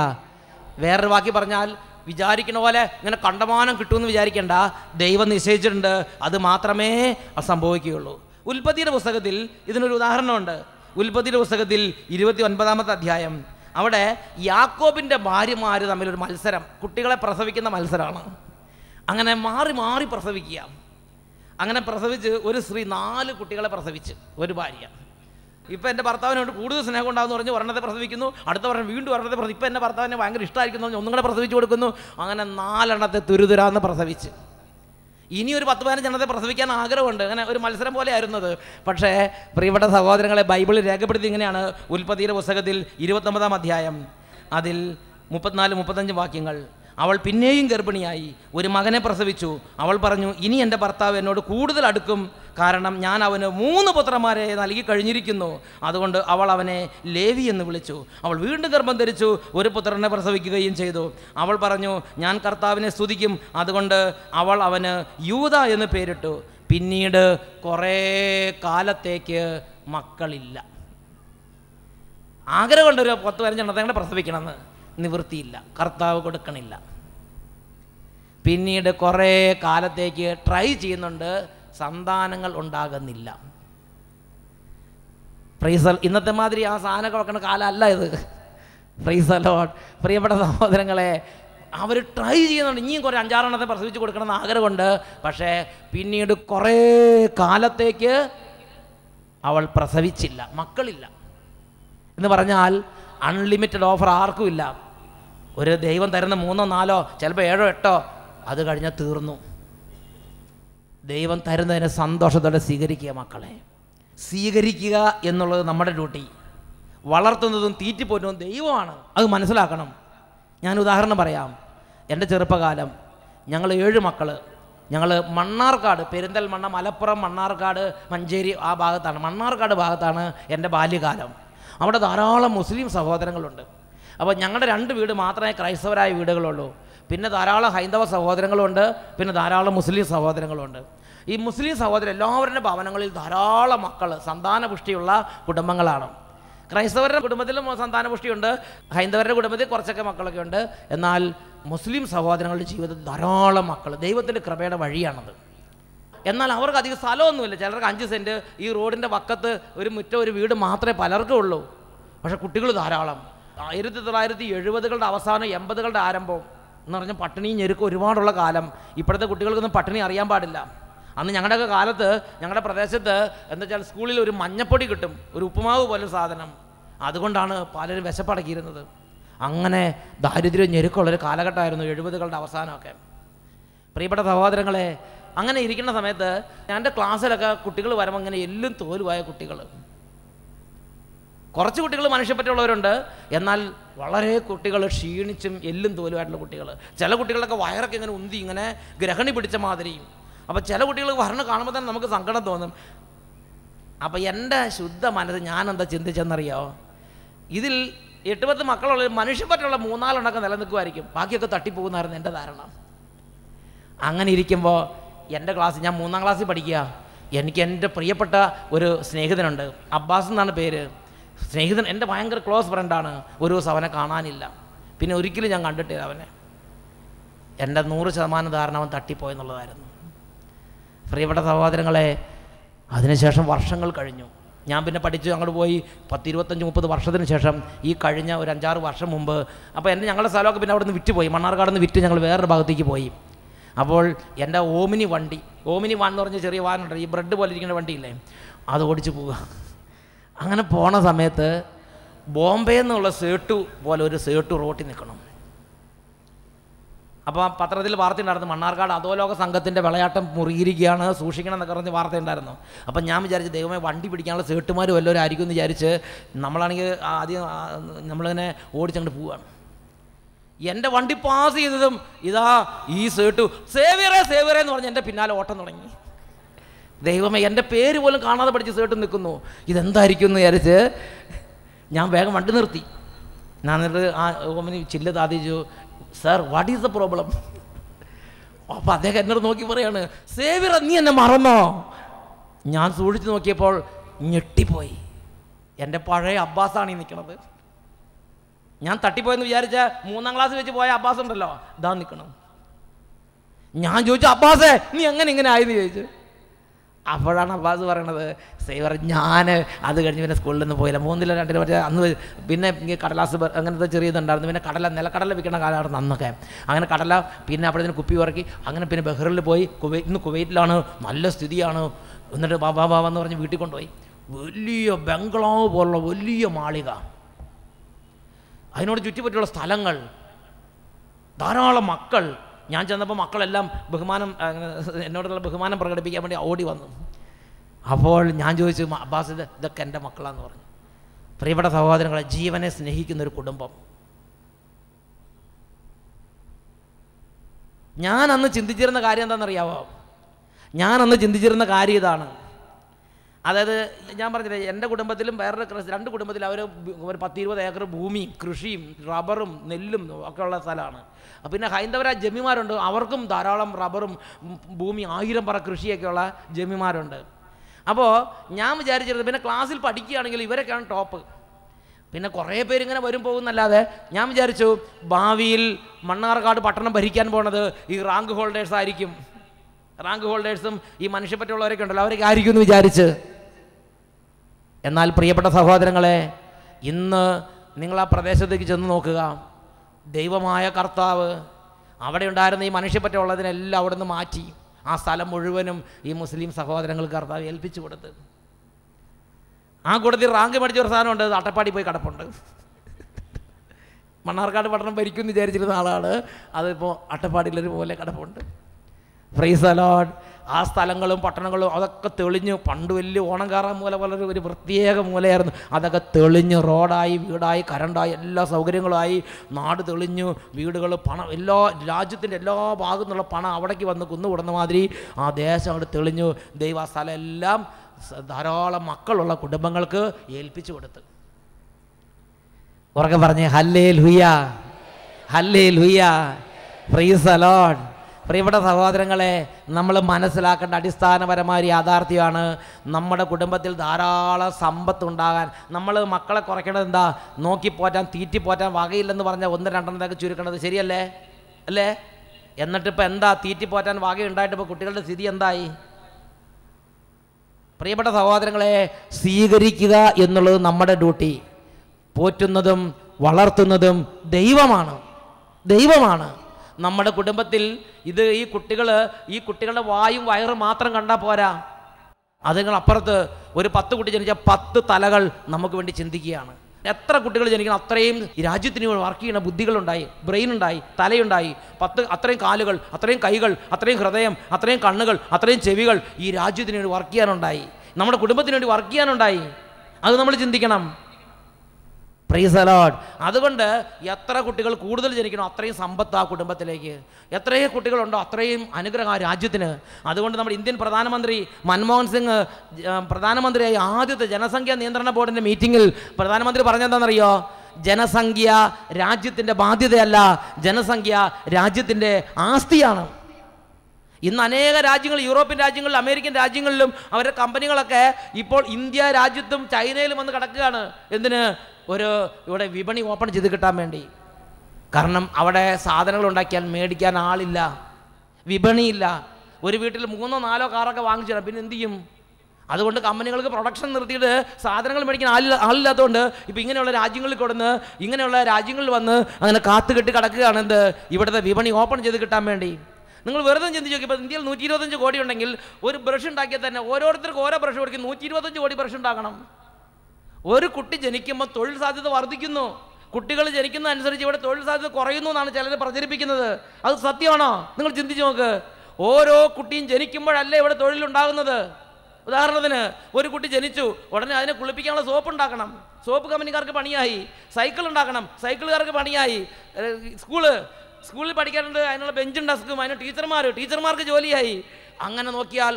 വേറൊരു വാക്കി പറഞ്ഞാൽ വിചാരിക്കണ പോലെ ഇങ്ങനെ കണ്ടമാനം കിട്ടുമെന്ന് വിചാരിക്കേണ്ട ദൈവം നിശ്ചയിച്ചിട്ടുണ്ട് അത് മാത്രമേ സംഭവിക്കുകയുള്ളൂ ഉൽപ്പത്തിയുടെ പുസ്തകത്തിൽ ഇതിനൊരു ഉദാഹരണമുണ്ട് ഉൽപ്പത്തിയുടെ പുസ്തകത്തിൽ ഇരുപത്തി ഒൻപതാമത്തെ അധ്യായം അവിടെ യാക്കോബിൻ്റെ ഭാര്യമാർ തമ്മിലൊരു മത്സരം കുട്ടികളെ പ്രസവിക്കുന്ന മത്സരമാണ് അങ്ങനെ മാറി മാറി പ്രസവിക്കുക അങ്ങനെ പ്രസവിച്ച് ഒരു സ്ത്രീ നാല് കുട്ടികളെ പ്രസവിച്ച് ഒരു ഭാര്യ ഇപ്പം എൻ്റെ ഭർത്താവിനോട് കൂടുതൽ സ്നേഹം ഉണ്ടാകുന്നു പറഞ്ഞ് ഒരെണ്ണത്തെ പ്രസവിക്കുന്നു അടുത്ത വർഷം വീണ്ടും ഒരെണ്ണത്തെ പ്രസവിക്കും ഇപ്പം എൻ്റെ ഭർത്താവിനെ ഭയങ്കര ഇഷ്ടമായിരിക്കുന്നു ഒന്നും കൂടെ പ്രസവിച്ച് കൊടുക്കുന്നു അങ്ങനെ നാലെണ്ണത്തെ തുരുതുരാന്ന് പ്രസവിച്ച് ഇനി ഒരു പത്ത് ജനത്തെ പ്രസവിക്കാൻ ആഗ്രഹമുണ്ട് അങ്ങനെ ഒരു മത്സരം പോലെ ആയിരുന്നത് പക്ഷേ പ്രിയപ്പെട്ട സഹോദരങ്ങളെ ബൈബിളിൽ രേഖപ്പെടുത്തി ഇങ്ങനെയാണ് ഉൽപ്പത്തിയുടെ പുസ്തകത്തിൽ ഇരുപത്തൊമ്പതാം അധ്യായം അതിൽ മുപ്പത്തിനാല് മുപ്പത്തഞ്ച് വാക്യങ്ങൾ അവൾ പിന്നെയും ഗർഭിണിയായി ഒരു മകനെ പ്രസവിച്ചു അവൾ പറഞ്ഞു ഇനി എൻ്റെ ഭർത്താവ് എന്നോട് കൂടുതൽ അടുക്കും കാരണം ഞാൻ അവന് മൂന്ന് പുത്രന്മാരെ നൽകി കഴിഞ്ഞിരിക്കുന്നു അതുകൊണ്ട് അവൾ അവനെ ലേവി എന്ന് വിളിച്ചു അവൾ വീണ്ടും ഗർഭം ധരിച്ചു ഒരു പുത്രനെ പ്രസവിക്കുകയും ചെയ്തു അവൾ പറഞ്ഞു ഞാൻ കർത്താവിനെ സ്തുതിക്കും അതുകൊണ്ട് അവൾ അവന് യൂത എന്ന് പേരിട്ടു പിന്നീട് കുറേ കാലത്തേക്ക് മക്കളില്ല ആഗ്രഹമുണ്ട് ഒരു പത്ത് പതിനഞ്ചെണ്ണത്തെ പ്രസവിക്കണമെന്ന് നിവൃത്തിയില്ല കർത്താവ് കൊടുക്കണില്ല പിന്നീട് കുറേ കാലത്തേക്ക് ട്രൈ ചെയ്യുന്നുണ്ട് സന്താനങ്ങൾ ഉണ്ടാകുന്നില്ല ഫ്രീസൽ ഇന്നത്തെ മാതിരി ആ സാധനമൊക്കെ വെക്കുന്ന കാലമല്ല ഇത് ഫ്രീസലോട്ട് പ്രിയപ്പെട്ട സഹോദരങ്ങളെ അവർ ട്രൈ ചെയ്യുന്നുണ്ട് ഇനിയും കുറേ അഞ്ചാറെണ്ണത്തെ പ്രസവിച്ച് കൊടുക്കണമെന്ന് ആഗ്രഹമുണ്ട് പക്ഷേ പിന്നീട് കുറേ കാലത്തേക്ക് അവൾ പ്രസവിച്ചില്ല മക്കളില്ല എന്ന് പറഞ്ഞാൽ അൺലിമിറ്റഡ് ഓഫർ ആർക്കും ഇല്ല ഒരു ദൈവം തരുന്ന മൂന്നോ നാലോ ചിലപ്പോൾ ഏഴോ എട്ടോ അത് കഴിഞ്ഞാൽ തീർന്നു ദൈവം തരുന്നതിനെ സന്തോഷത്തോടെ സ്വീകരിക്കുക മക്കളെ സ്വീകരിക്കുക എന്നുള്ളത് നമ്മുടെ ഡ്യൂട്ടി വളർത്തുന്നതും തീറ്റിപ്പോറ്റുന്നതും ദൈവമാണ് അത് മനസ്സിലാക്കണം ഞാൻ ഉദാഹരണം പറയാം എൻ്റെ ചെറുപ്പകാലം ഞങ്ങൾ ഏഴ് മക്കൾ ഞങ്ങൾ മണ്ണാർക്കാട് പെരിന്തൽമണ്ണ മലപ്പുറം മണ്ണാർക്കാട് മഞ്ചേരി ആ ഭാഗത്താണ് മണ്ണാർക്കാട് ഭാഗത്താണ് എൻ്റെ ബാല്യകാലം അവിടെ ധാരാളം മുസ്ലിം സഹോദരങ്ങളുണ്ട് അപ്പോൾ ഞങ്ങളുടെ രണ്ട് വീട് മാത്രമേ ക്രൈസ്തവരായ വീടുകളുള്ളൂ പിന്നെ ധാരാളം ഹൈന്ദവ സഹോദരങ്ങളുണ്ട് പിന്നെ ധാരാളം മുസ്ലിം സഹോദരങ്ങളുണ്ട് ഈ മുസ്ലിം സഹോദരൻ എല്ലാവരുടെ ഭവനങ്ങളിൽ ധാരാളം മക്കൾ സന്താനപുഷ്ടിയുള്ള കുടുംബങ്ങളാണ് ക്രൈസ്തവരുടെ കുടുംബത്തിലും സന്താനപുഷ്ടിയുണ്ട് ഹൈന്ദവരുടെ കുടുംബത്തിൽ കുറച്ചൊക്കെ മക്കളൊക്കെ ഉണ്ട് എന്നാൽ മുസ്ലിം സഹോദരങ്ങളുടെ ജീവിതത്തിൽ ധാരാളം മക്കൾ ദൈവത്തിൻ്റെ കൃപയുടെ വഴിയാണത് എന്നാൽ അവർക്ക് അധികം സ്ഥലമൊന്നുമില്ല ചിലർക്ക് അഞ്ച് സെൻറ്റ് ഈ റോഡിൻ്റെ വക്കത്ത് ഒരു മുറ്റം ഒരു വീട് മാത്രമേ പലർക്കും ഉള്ളൂ പക്ഷേ കുട്ടികൾ ധാരാളം ആയിരത്തി തൊള്ളായിരത്തി എഴുപതുകളുടെ അവസാനം എൺപതുകളുടെ ആരംഭം എന്ന് പറഞ്ഞാൽ പട്ടിണിയും ഞെരുക്കും ഒരുപാടുള്ള കാലം ഇപ്പോഴത്തെ കുട്ടികൾക്കൊന്നും പട്ടിണി അറിയാൻ പാടില്ല അന്ന് ഞങ്ങളുടെയൊക്കെ കാലത്ത് ഞങ്ങളുടെ പ്രദേശത്ത് എന്താ വെച്ചാൽ സ്കൂളിൽ ഒരു മഞ്ഞപ്പൊടി കിട്ടും ഒരു ഉപ്പുമാവ് പോലെ സാധനം അതുകൊണ്ടാണ് പലരും വിശപ്പടക്കിയിരുന്നത് അങ്ങനെ ദാരിദ്ര്യം ഞെരുക്കമുള്ളൊരു കാലഘട്ടമായിരുന്നു എഴുപതുകളുടെ അവസാനമൊക്കെ പ്രിയപ്പെട്ട സഹോദരങ്ങളെ അങ്ങനെ ഇരിക്കുന്ന സമയത്ത് എൻ്റെ ക്ലാസ്സിലൊക്കെ കുട്ടികൾ വരുമ്പോൾ ഇങ്ങനെ എല്ലും തോലുവായ കുട്ടികൾ കുറച്ച് കുട്ടികൾ മനുഷ്യപ്പറ്റുള്ളവരുണ്ട് എന്നാൽ വളരെ കുട്ടികൾ ക്ഷീണിച്ചും എല്ലും തോലുമായിട്ടുള്ള കുട്ടികൾ ചില കുട്ടികളൊക്കെ വയറൊക്കെ ഇങ്ങനെ ഉന്തി ഇങ്ങനെ ഗ്രഹണി പിടിച്ച മാതിരിയും അപ്പോൾ ചില കുട്ടികൾ വരണ കാണുമ്പോൾ തന്നെ നമുക്ക് സങ്കടം തോന്നും അപ്പോൾ എൻ്റെ ശുദ്ധ മനസ്സ് ഞാനെന്താ ചിന്തിച്ചെന്നറിയോ ഇതിൽ എട്ട് പത്ത് മക്കളുള്ള മനുഷ്യപ്പറ്റുള്ള മൂന്നാലെണ്ണൊക്കെ നിലനിൽക്കുമായിരിക്കും ബാക്കിയൊക്കെ തട്ടിപ്പോകുന്നായിരുന്നു എൻ്റെ ധാരണ അങ്ങനെ ഇരിക്കുമ്പോൾ എൻ്റെ ക്ലാസ് ഞാൻ മൂന്നാം ക്ലാസ്സിൽ പഠിക്കുക എനിക്ക് എൻ്റെ പ്രിയപ്പെട്ട ഒരു സ്നേഹിതനുണ്ട് അബ്ബാസ് എന്നാണ് പേര് സ്നേഹിതൻ എൻ്റെ ഭയങ്കര ക്ലോസ് ഫ്രണ്ടാണ് ഒരു ദിവസം അവനെ കാണാനില്ല പിന്നെ ഒരിക്കലും ഞാൻ കണ്ടിട്ടില്ല അവനെ എൻ്റെ നൂറ് ശതമാനം ധാരണ അവൻ തട്ടിപ്പോയെന്നുള്ളതായിരുന്നു പ്രിയപ്പെട്ട സഹോദരങ്ങളെ അതിനുശേഷം വർഷങ്ങൾ കഴിഞ്ഞു ഞാൻ പിന്നെ പഠിച്ചു അങ്ങോട്ട് പോയി പത്ത് ഇരുപത്തഞ്ച് മുപ്പത് വർഷത്തിന് ശേഷം ഈ കഴിഞ്ഞ ഒരു അഞ്ചാറ് വർഷം മുമ്പ് അപ്പോൾ എൻ്റെ ഞങ്ങളുടെ സ്ഥലമൊക്കെ പിന്നെ അവിടുന്ന് വിറ്റ് പോയി മണ്ണാർക്കാട് നിന്ന് വിറ്റ് ഞങ്ങൾ വേറൊരു ഭാഗത്തേക്ക് പോയി അപ്പോൾ എൻ്റെ ഓമിനി വണ്ടി ഓമിനി വാൻ എന്ന് പറഞ്ഞ ചെറിയ വാനുണ്ട് ഈ ബ്രെഡ് പോലെ ഇരിക്കുന്ന വണ്ടിയില്ലേ അത് ഓടിച്ചു പോവുക അങ്ങനെ പോണ സമയത്ത് ബോംബെ എന്നുള്ള സേട്ടു പോലെ ഒരു സേട്ടു റോട്ടി നിൽക്കണം അപ്പോൾ പത്രത്തിൽ വാർത്ത ഉണ്ടായിരുന്നു മണ്ണാർക്കാട് അധോലോക സംഘത്തിൻ്റെ വിളയാട്ടം മുറിയിരിക്കുകയാണ് സൂക്ഷിക്കണം എന്നൊക്കെ പറഞ്ഞ് വാർത്ത ഉണ്ടായിരുന്നു അപ്പം ഞാൻ വിചാരിച്ചു ദൈവമേ വണ്ടി പിടിക്കാനുള്ള സേട്ടുമാർ വല്ലവരും ആയിരിക്കും എന്ന് വിചാരിച്ച് നമ്മളാണെങ്കിൽ ആദ്യം നമ്മളിങ്ങനെ ഓടിച്ചങ്ങോട്ട് പോവുകയാണ് എൻ്റെ വണ്ടി പാസ് ചെയ്തതും ഇതാ ഈ സേട്ടു സേവിയറേ സേവിയറേ എന്ന് പറഞ്ഞ് എൻ്റെ പിന്നാലെ ഓട്ടം തുടങ്ങി ദൈവമേ എൻ്റെ പേര് പോലും കാണാതെ പഠിച്ച് സേട്ട് നിൽക്കുന്നു ഇതെന്തായിരിക്കും എന്ന് വിചാരിച്ച് ഞാൻ വേഗം വണ്ടി നിർത്തി ഞാൻ എന്നിട്ട് ആ ഓമനി ചില്ല താതിച്ചു sir what is the problem അപ്പോൾ അദ്ദേഹം എന്നോട് നോക്കി പറയാണ് സേവ്യർ നീ എന്നെ മറന്നോ ഞാൻ സൂക്ഷിച്ച് നോക്കിയപ്പോൾ ഞെട്ടിപ്പോയി എൻ്റെ പഴയ അബ്ബാസാണ് ഈ നിൽക്കുന്നത് ഞാൻ തട്ടിപ്പോയെന്ന് വിചാരിച്ച മൂന്നാം ക്ലാസ് വെച്ച് പോയ അബ്ബാസ് ഉണ്ടല്ലോ ഇതാ നിൽക്കണം ഞാൻ ചോദിച്ചു അബ്ബാസേ നീ എങ്ങനെ ഇങ്ങനെ ആയെന്ന് ചോദിച്ചു അപ്പോഴാണ് അബ്ബാസ് പറയണത് സൈവർ ഞാൻ അത് കഴിഞ്ഞ് പിന്നെ സ്കൂളിൽ നിന്ന് പോയില്ല മൂന്നിലോ രണ്ടിലോ മറ്റേ അന്ന് പിന്നെ കടലാസ് അങ്ങനത്തെ ചെറിയതുണ്ടായിരുന്നു പിന്നെ കടല നിലക്കടല വിൽക്കുന്ന കാലമായിരുന്നു അന്നൊക്കെ അങ്ങനെ കടല പിന്നെ അവിടെ കുപ്പി ഉറക്കി അങ്ങനെ പിന്നെ ബഹ്റിൽ പോയി കുവൈ ഇന്ന് കുവൈറ്റിലാണ് നല്ല സ്ഥിതിയാണ് എന്നിട്ട് ബാബാ ബാബ എന്ന് പറഞ്ഞ് വീട്ടിൽ കൊണ്ടുപോയി വലിയ ബംഗ്ലാവ് പോലുള്ള വലിയ മാളിക അതിനോട് ചുറ്റിപ്പറ്റിയുള്ള സ്ഥലങ്ങൾ ധാരാളം മക്കൾ ഞാൻ ചെന്നപ്പോൾ മക്കളെല്ലാം ബഹുമാനം എന്നോടുള്ള ബഹുമാനം പ്രകടിപ്പിക്കാൻ വേണ്ടി ഓടി വന്നു അപ്പോൾ ഞാൻ ചോദിച്ചു അബ്ബാസ് ഇതൊക്കെ എൻ്റെ മക്കളാന്ന് പറഞ്ഞു പ്രിയപ്പെട്ട സഹോദരങ്ങളെ ജീവനെ സ്നേഹിക്കുന്ന ഒരു കുടുംബം ഞാൻ അന്ന് ചിന്തിച്ചിരുന്ന കാര്യം എന്താണെന്നറിയാവോ ഞാൻ അന്ന് ചിന്തിച്ചിരുന്ന കാര്യം ഇതാണ് അതായത് ഞാൻ പറഞ്ഞില്ലേ എൻ്റെ കുടുംബത്തിലും വേറൊരു രണ്ട് കുടുംബത്തിലും അവർ ഒരു പത്തിരുപത് ഏക്കർ ഭൂമി കൃഷിയും റബ്ബറും നെല്ലും ഒക്കെ ഉള്ള സ്ഥലമാണ് പിന്നെ ഹൈന്ദവരാ ജമിമാരുണ്ട് അവർക്കും ധാരാളം റബ്ബറും ഭൂമി ആയിരം പറ കൃഷിയൊക്കെയുള്ള ജമിമാരുണ്ട് അപ്പോൾ ഞാൻ വിചാരിച്ചിരുന്നത് പിന്നെ ക്ലാസ്സിൽ പഠിക്കുകയാണെങ്കിൽ ഇവരൊക്കെയാണ് ടോപ്പ് പിന്നെ കുറേ പേരിങ്ങനെ വരും പോകുന്നല്ലാതെ ഞാൻ വിചാരിച്ചു ഭാവിയിൽ മണ്ണാർക്കാട് പട്ടണം ഭരിക്കാൻ പോണത് ഈ റാങ്ക് ഹോൾഡേഴ്സ് ആയിരിക്കും റാങ്ക് ഹോൾഡേഴ്സും ഈ മനുഷ്യപ്പറ്റുള്ളവരൊക്കെ ഉണ്ടല്ലോ അവരൊക്കെ ആയിരിക്കും എന്ന് വിചാരിച്ച് എന്നാൽ പ്രിയപ്പെട്ട സഹോദരങ്ങളെ ഇന്ന് നിങ്ങൾ ആ പ്രദേശത്തേക്ക് ചെന്ന് നോക്കുക ദൈവമായ കർത്താവ് അവിടെ ഉണ്ടായിരുന്ന ഈ മനുഷ്യപ്പറ്റുള്ളതിനെല്ലാം അവിടെ നിന്ന് മാറ്റി ആ സ്ഥലം മുഴുവനും ഈ മുസ്ലിം സഹോദരങ്ങൾക്ക് കർത്താവ് ഏൽപ്പിച്ചു കൊടുത്ത് ആ കൂടത്തിൽ റാങ്ക് മേടിച്ച ഒരു സാധനമുണ്ട് അട്ടപ്പാടി പോയി കിടപ്പുണ്ട് മണ്ണാർക്കാട് പട്ടണം ഭരിക്കും എന്ന് വിചാരിച്ചിരുന്ന ആളാണ് അതിപ്പോൾ അട്ടപ്പാടിയിലൊരു പോലെ കിടപ്പുണ്ട് ഫ്രീസലോഡ് ആ സ്ഥലങ്ങളും പട്ടണങ്ങളും അതൊക്കെ തെളിഞ്ഞു പണ്ട് വലിയ ഓണംകാറ മൂല വളരെ ഒരു പ്രത്യേക മൂലയായിരുന്നു അതൊക്കെ തെളിഞ്ഞ് റോഡായി വീടായി കരണ്ടായി എല്ലാ സൗകര്യങ്ങളായി നാട് തെളിഞ്ഞു വീടുകൾ പണം എല്ലാ രാജ്യത്തിൻ്റെ എല്ലാ ഭാഗത്തു നിന്നുള്ള പണം അവിടേക്ക് വന്ന് കുന്നുകൂടുന്ന മാതിരി ആ ദേശം അവിടെ തെളിഞ്ഞു ദൈവ സ്ഥലം എല്ലാം ധാരാളം മക്കളുള്ള കുടുംബങ്ങൾക്ക് ഏൽപ്പിച്ചു കൊടുത്തു ഉറക്കെ പറഞ്ഞ് ഹല്ലേ ലുയ ഹല്ലേ ലുയ ഫ്രീസ് അലോഡ് പ്രിയപ്പെട്ട സഹോദരങ്ങളെ നമ്മൾ മനസ്സിലാക്കേണ്ട അടിസ്ഥാനപരമായ യാഥാർത്ഥ്യമാണ് നമ്മുടെ കുടുംബത്തിൽ ധാരാളം സമ്പത്ത് ഉണ്ടാകാൻ നമ്മൾ മക്കളെ കുറയ്ക്കണത് എന്താ നോക്കിപ്പോറ്റാൻ തീറ്റിപ്പോറ്റാൻ വകയില്ലെന്ന് പറഞ്ഞാൽ ഒന്ന് രണ്ടെണ്ണത്തേക്ക് ചുരുക്കണത് ശരിയല്ലേ അല്ലേ എന്നിട്ടിപ്പോൾ എന്താ തീറ്റിപ്പോറ്റാൻ വകയുണ്ടായിട്ട് ഇപ്പോൾ കുട്ടികളുടെ സ്ഥിതി എന്തായി പ്രിയപ്പെട്ട സഹോദരങ്ങളെ സ്വീകരിക്കുക എന്നുള്ളത് നമ്മുടെ ഡ്യൂട്ടി പോറ്റുന്നതും വളർത്തുന്നതും ദൈവമാണ് ദൈവമാണ് നമ്മുടെ കുടുംബത്തിൽ ഇത് ഈ കുട്ടികൾ ഈ കുട്ടികളുടെ വായും വയറും മാത്രം കണ്ടാൽ പോരാ അതുങ്ങൾ അപ്പുറത്ത് ഒരു പത്ത് കുട്ടി ജനിച്ച പത്ത് തലകൾ നമുക്ക് വേണ്ടി ചിന്തിക്കുകയാണ് എത്ര കുട്ടികൾ ജനിക്കണം അത്രയും രാജ്യത്തിന് വർക്ക് ചെയ്യുന്ന ബുദ്ധികളുണ്ടായി ബ്രെയിൻ ഉണ്ടായി തലയുണ്ടായി പത്ത് അത്രയും കാലുകൾ അത്രയും കൈകൾ അത്രയും ഹൃദയം അത്രയും കണ്ണുകൾ അത്രയും ചെവികൾ ഈ രാജ്യത്തിന് വേണ്ടി വർക്ക് ചെയ്യാനുണ്ടായി നമ്മുടെ കുടുംബത്തിന് വേണ്ടി വർക്ക് ചെയ്യാനുണ്ടായി അത് നമ്മൾ ചിന്തിക്കണം പ്രൈസ് അലോഡ് അതുകൊണ്ട് എത്ര കുട്ടികൾ കൂടുതൽ ജനിക്കണോ അത്രയും സമ്പത്ത് ആ കുടുംബത്തിലേക്ക് എത്രയും കുട്ടികളുണ്ടോ അത്രയും അനുഗ്രഹം ആ രാജ്യത്തിന് അതുകൊണ്ട് നമ്മുടെ ഇന്ത്യൻ പ്രധാനമന്ത്രി മൻമോഹൻ സിംഗ് പ്രധാനമന്ത്രിയായി ആദ്യത്തെ ജനസംഖ്യാ നിയന്ത്രണ ബോർഡിൻ്റെ മീറ്റിങ്ങിൽ പ്രധാനമന്ത്രി പറഞ്ഞെന്താണെന്നറിയോ ജനസംഖ്യ രാജ്യത്തിൻ്റെ ബാധ്യതയല്ല ജനസംഖ്യ രാജ്യത്തിൻ്റെ ആസ്തിയാണ് ഇന്ന് അനേക രാജ്യങ്ങൾ യൂറോപ്യൻ രാജ്യങ്ങളിൽ അമേരിക്കൻ രാജ്യങ്ങളിലും അവരുടെ കമ്പനികളൊക്കെ ഇപ്പോൾ ഇന്ത്യ രാജ്യത്തും ചൈനയിലും വന്ന് കിടക്കുകയാണ് എന്തിന് ഒരു ഇവിടെ വിപണി ഓപ്പൺ ചെയ്ത് കിട്ടാൻ വേണ്ടി കാരണം അവിടെ സാധനങ്ങൾ ഉണ്ടാക്കിയാൽ മേടിക്കാൻ ആളില്ല വിപണിയില്ല ഒരു വീട്ടിൽ മൂന്നോ നാലോ കാറൊക്കെ വാങ്ങിച്ചിടാം പിന്നെ എന്ത് ചെയ്യും അതുകൊണ്ട് കമ്പനികൾക്ക് പ്രൊഡക്ഷൻ നിർത്തിയിട്ട് സാധനങ്ങൾ മേടിക്കാൻ ആളില്ല ആളില്ലാത്തതുകൊണ്ട് ഇപ്പം ഇങ്ങനെയുള്ള രാജ്യങ്ങളിൽ കൊടുന്ന് ഇങ്ങനെയുള്ള രാജ്യങ്ങളിൽ വന്ന് അങ്ങനെ കാത്തുകെട്ടി കിടക്കുകയാണ് എന്ത് ഇവിടുത്തെ വിപണി ഓപ്പൺ ചെയ്ത് കിട്ടാൻ വേണ്ടി നിങ്ങൾ വെറുതെ ചിന്തിച്ചു നോക്കി ഇപ്പം ഇന്ത്യയിൽ നൂറ്റി ഇരുപത്തഞ്ച് കോടി ഉണ്ടെങ്കിൽ ഒരു ബ്രഷ് ഉണ്ടാക്കിയാൽ തന്നെ ഓരോരുത്തർക്കും ഓരോ ബ്രഷ് കൊടുക്കും നൂറ്റി ഇരുപത്തഞ്ച് കോടി ബ്രഷ് ഉണ്ടാക്കണം ഒരു കുട്ടി ജനിക്കുമ്പോൾ തൊഴിൽ സാധ്യത വർദ്ധിക്കുന്നു കുട്ടികൾ ജനിക്കുന്ന അനുസരിച്ച് ഇവിടെ തൊഴിൽ സാധ്യത കുറയുന്നു എന്നാണ് ചിലർ പ്രചരിപ്പിക്കുന്നത് അത് സത്യമാണോ നിങ്ങൾ ചിന്തിച്ചു നോക്ക് ഓരോ കുട്ടിയും ജനിക്കുമ്പോഴല്ലേ ഇവിടെ തൊഴിലുണ്ടാകുന്നത് ഉദാഹരണത്തിന് ഒരു കുട്ടി ജനിച്ചു ഉടനെ അതിനെ കുളിപ്പിക്കാനുള്ള സോപ്പ് ഉണ്ടാക്കണം സോപ്പ് കമ്പനിക്കാർക്ക് പണിയായി സൈക്കിൾ ഉണ്ടാക്കണം സൈക്കിളുകാർക്ക് പണിയായി സ്കൂള് സ്കൂളിൽ പഠിക്കാറുണ്ട് അതിനുള്ള ബെഞ്ചും ഡെസ്കും അതിന് ടീച്ചർമാർ ടീച്ചർമാർക്ക് ജോലിയായി അങ്ങനെ നോക്കിയാൽ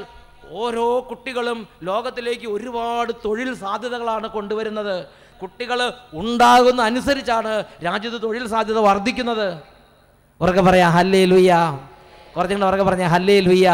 ഓരോ കുട്ടികളും ലോകത്തിലേക്ക് ഒരുപാട് തൊഴിൽ സാധ്യതകളാണ് കൊണ്ടുവരുന്നത് കുട്ടികൾ ഉണ്ടാകുന്ന അനുസരിച്ചാണ് രാജ്യത്ത് തൊഴിൽ സാധ്യത വർദ്ധിക്കുന്നത് ഉറക്കെ പറയാ ഹല്ലേ ലുയ്യ കുറച്ചും ഉറക്കെ പറഞ്ഞ ഹല്ലേ ലുയ്യ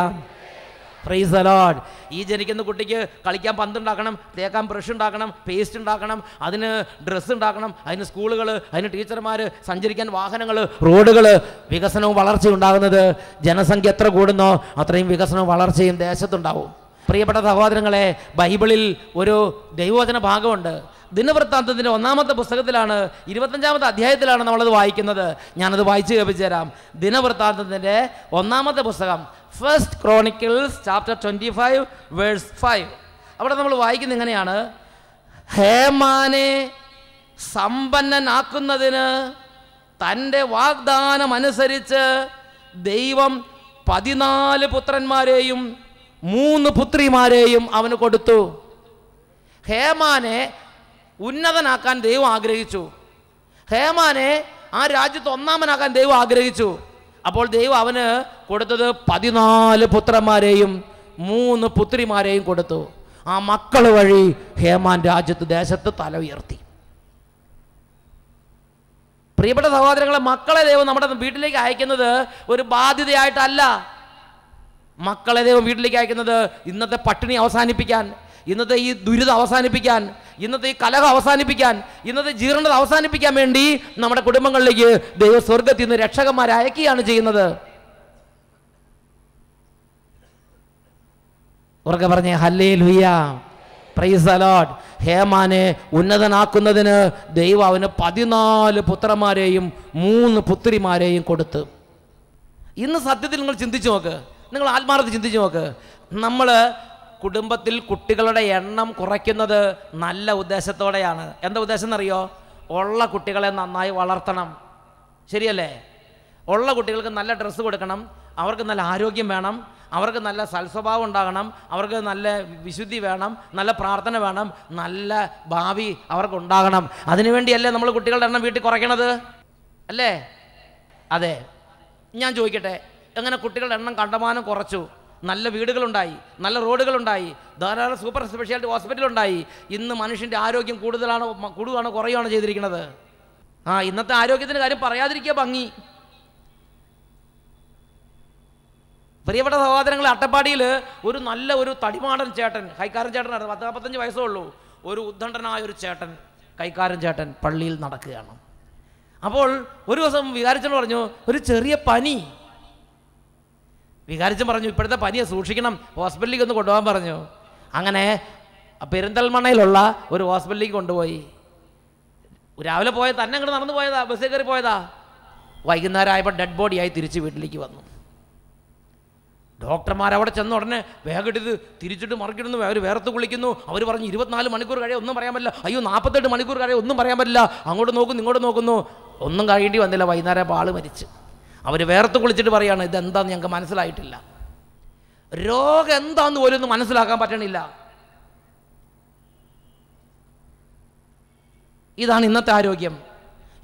പ്രൈസ് അലോഡ് ഈ ജനിക്കുന്ന കുട്ടിക്ക് കളിക്കാൻ പന്തുണ്ടാക്കണം തേക്കാൻ ബ്രഷ് ഉണ്ടാക്കണം പേസ്റ്റ് ഉണ്ടാക്കണം അതിന് ഡ്രസ്സ് ഉണ്ടാക്കണം അതിന് സ്കൂളുകൾ അതിന് ടീച്ചർമാർ സഞ്ചരിക്കാൻ വാഹനങ്ങൾ റോഡുകൾ വികസനവും വളർച്ചയും ഉണ്ടാകുന്നത് ജനസംഖ്യ എത്ര കൂടുന്നോ അത്രയും വികസനവും വളർച്ചയും ദേശത്തുണ്ടാവും പ്രിയപ്പെട്ട സഹോദരങ്ങളെ ബൈബിളിൽ ഒരു ദൈവവചന ഭാഗമുണ്ട് ദിനവൃത്താന്തത്തിൻ്റെ ഒന്നാമത്തെ പുസ്തകത്തിലാണ് ഇരുപത്തഞ്ചാമത്തെ അധ്യായത്തിലാണ് നമ്മളത് വായിക്കുന്നത് ഞാനത് വായിച്ചു തരാം ദിനവൃത്താന്തത്തിൻ്റെ ഒന്നാമത്തെ പുസ്തകം first Chronicles chapter twenty five verse five അവിടെ നമ്മൾ വായിക്കുന്നത് ഇങ്ങനെയാണ് ഹേമാനെ സമ്പന്നനാക്കുന്നതിന് തൻ്റെ വാഗ്ദാനം അനുസരിച്ച് ദൈവം പതിനാല് പുത്രന്മാരെയും മൂന്ന് പുത്രിമാരെയും അവന് കൊടുത്തു ഹേമാനെ ഉന്നതനാക്കാൻ ദൈവം ആഗ്രഹിച്ചു ഹേമാനെ ആ രാജ്യത്ത് ഒന്നാമനാക്കാൻ ദൈവം ആഗ്രഹിച്ചു അപ്പോൾ ദൈവം അവന് കൊടുത്തത് പതിനാല് പുത്രന്മാരെയും മൂന്ന് പുത്രിമാരെയും കൊടുത്തു ആ മക്കൾ വഴി ഹേമാൻ രാജ്യത്ത് ദേശത്ത് തല ഉയർത്തി പ്രിയപ്പെട്ട സഹോദരങ്ങളെ മക്കളെ ദൈവം നമ്മുടെ വീട്ടിലേക്ക് അയക്കുന്നത് ഒരു ബാധ്യതയായിട്ടല്ല മക്കളെ ദൈവം വീട്ടിലേക്ക് അയക്കുന്നത് ഇന്നത്തെ പട്ടിണി അവസാനിപ്പിക്കാൻ ഇന്നത്തെ ഈ ദുരിതം അവസാനിപ്പിക്കാൻ ഇന്നത്തെ ഈ കലഹം അവസാനിപ്പിക്കാൻ ഇന്നത്തെ ജീർണത അവസാനിപ്പിക്കാൻ വേണ്ടി നമ്മുടെ കുടുംബങ്ങളിലേക്ക് ദൈവ സ്വർഗത്തിൽ നിന്ന് രക്ഷകന്മാരെ അയക്കുകയാണ് ചെയ്യുന്നത് ഉറക്കെ പറഞ്ഞേ ഹല്ലേ ലുയ്യ പ്രൈസ് അലോഡ് ഹേമാനെ ഉന്നതനാക്കുന്നതിന് ദൈവം അവന് പതിനാല് പുത്രന്മാരെയും മൂന്ന് പുത്രിമാരെയും കൊടുത്തു ഇന്ന് സത്യത്തിൽ നിങ്ങൾ ചിന്തിച്ചു നോക്ക് നിങ്ങൾ ആത്മാർത്ഥം ചിന്തിച്ചു നോക്ക് നമ്മൾ കുടുംബത്തിൽ കുട്ടികളുടെ എണ്ണം കുറയ്ക്കുന്നത് നല്ല ഉദ്ദേശത്തോടെയാണ് എന്താ ഉദ്ദേശം എന്നറിയോ ഉള്ള കുട്ടികളെ നന്നായി വളർത്തണം ശരിയല്ലേ ഉള്ള കുട്ടികൾക്ക് നല്ല ഡ്രസ്സ് കൊടുക്കണം അവർക്ക് നല്ല ആരോഗ്യം വേണം അവർക്ക് നല്ല സൽസ്വഭാവം ഉണ്ടാകണം അവർക്ക് നല്ല വിശുദ്ധി വേണം നല്ല പ്രാർത്ഥന വേണം നല്ല ഭാവി അവർക്ക് ഉണ്ടാകണം അതിനുവേണ്ടിയല്ലേ നമ്മൾ കുട്ടികളുടെ എണ്ണം വീട്ടിൽ കുറയ്ക്കണത് അല്ലേ അതെ ഞാൻ ചോദിക്കട്ടെ എങ്ങനെ കുട്ടികളുടെ എണ്ണം കണ്ടമാനം കുറച്ചു നല്ല വീടുകളുണ്ടായി നല്ല റോഡുകളുണ്ടായി ധാരാളം സൂപ്പർ സ്പെഷ്യാലിറ്റി ഹോസ്പിറ്റലുണ്ടായി ഇന്ന് മനുഷ്യൻ്റെ ആരോഗ്യം കൂടുതലാണോ കൂടുകയാണോ കുറയുകയാണോ ചെയ്തിരിക്കുന്നത് ആ ഇന്നത്തെ ആരോഗ്യത്തിൻ്റെ കാര്യം പറയാതിരിക്കുക ഭംഗി പ്രിയപ്പെട്ട സഹോദരങ്ങൾ അട്ടപ്പാടിയിൽ ഒരു നല്ല ഒരു തടിമാടൻ ചേട്ടൻ കൈക്കാരൻ ചേട്ടനാണ് പത്ത് നാൽപ്പത്തഞ്ച് വയസ്സേ ഉള്ളൂ ഒരു ഉദ്ദണ്ഡനായ ഒരു ചേട്ടൻ കൈക്കാരൻ ചേട്ടൻ പള്ളിയിൽ നടക്കുകയാണ് അപ്പോൾ ഒരു ദിവസം വികാരിച്ചെന്ന് പറഞ്ഞു ഒരു ചെറിയ പനി വികാരിച്ചും പറഞ്ഞു ഇപ്പോഴത്തെ പനിയെ സൂക്ഷിക്കണം ഹോസ്പിറ്റലിലേക്ക് ഒന്ന് കൊണ്ടുപോകാൻ പറഞ്ഞു അങ്ങനെ പെരിന്തൽമണ്ണയിലുള്ള ഒരു ഹോസ്പിറ്റലിലേക്ക് കൊണ്ടുപോയി രാവിലെ പോയ തന്നെ അങ്ങോട്ട് നടന്നു പോയതാ ബസ്സിൽ കയറി പോയതാ വൈകുന്നേരം ആയപ്പോൾ ഡെഡ് ബോഡിയായി തിരിച്ച് വീട്ടിലേക്ക് വന്നു ഡോക്ടർമാർ അവിടെ ചെന്ന ഉടനെ വേഗെടുത്ത് തിരിച്ചിട്ട് മറിക്കിടുന്നു അവർ വേർത്ത് കുളിക്കുന്നു അവർ പറഞ്ഞു ഇരുപത്തിനാല് മണിക്കൂർ കഴിയാൻ ഒന്നും പറയാൻ പറ്റില്ല അയ്യോ നാൽപ്പത്തെട്ട് മണിക്കൂർ കഴിയാൻ ഒന്നും പറയാൻ പറ്റില്ല അങ്ങോട്ട് നോക്കുന്നു ഇങ്ങോട്ട് നോക്കുന്നു ഒന്നും കഴിയേണ്ടി വന്നില്ല വൈകുന്നേരം ആൾ മരിച്ചു അവർ വേർത്ത് കുളിച്ചിട്ട് പറയാണ് ഇതെന്താന്ന് ഞങ്ങൾക്ക് മനസ്സിലായിട്ടില്ല രോഗം എന്താന്ന് പോലും ഒന്ന് മനസ്സിലാക്കാൻ പറ്റണില്ല ഇതാണ് ഇന്നത്തെ ആരോഗ്യം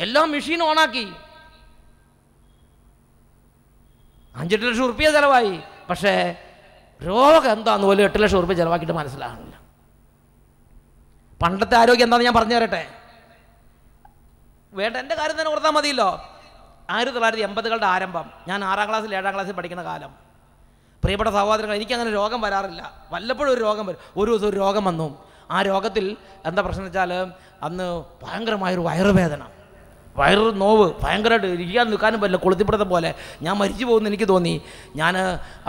എല്ലാം മെഷീൻ ഓണാക്കി അഞ്ചെട്ട് ലക്ഷം ഉറുപ്പിയ ചിലവായി പക്ഷേ രോഗം എന്താന്ന് പോലും എട്ട് ലക്ഷം ഉറുപ്പിയ ചിലവാക്കിയിട്ട് മനസ്സിലാകുന്നില്ല പണ്ടത്തെ ആരോഗ്യം എന്താണെന്ന് ഞാൻ പറഞ്ഞു തരട്ടെ വേണ്ട എൻ്റെ കാര്യം തന്നെ ഓർത്താൽ മതിയല്ലോ ആയിരത്തി തൊള്ളായിരത്തി എൺപതുകളുടെ ആരംഭം ഞാൻ ആറാം ക്ലാസ്സിൽ ഏഴാം ക്ലാസ്സിൽ പഠിക്കുന്ന കാലം പ്രിയപ്പെട്ട സഹോദരങ്ങൾ എനിക്കങ്ങനെ രോഗം വരാറില്ല വല്ലപ്പോഴും ഒരു രോഗം വരും ഒരു ദിവസം ഒരു രോഗം വന്നു ആ രോഗത്തിൽ എന്താ പ്രശ്നം വെച്ചാൽ അന്ന് ഭയങ്കരമായൊരു വയറുവേദന വയറ് നോവ് ഭയങ്കരമായിട്ട് ഇരിക്കാൻ നിൽക്കാനും പറ്റില്ല കൊളുത്തിപ്പിടുത്തം പോലെ ഞാൻ മരിച്ചു പോകുമെന്ന് എനിക്ക് തോന്നി ഞാൻ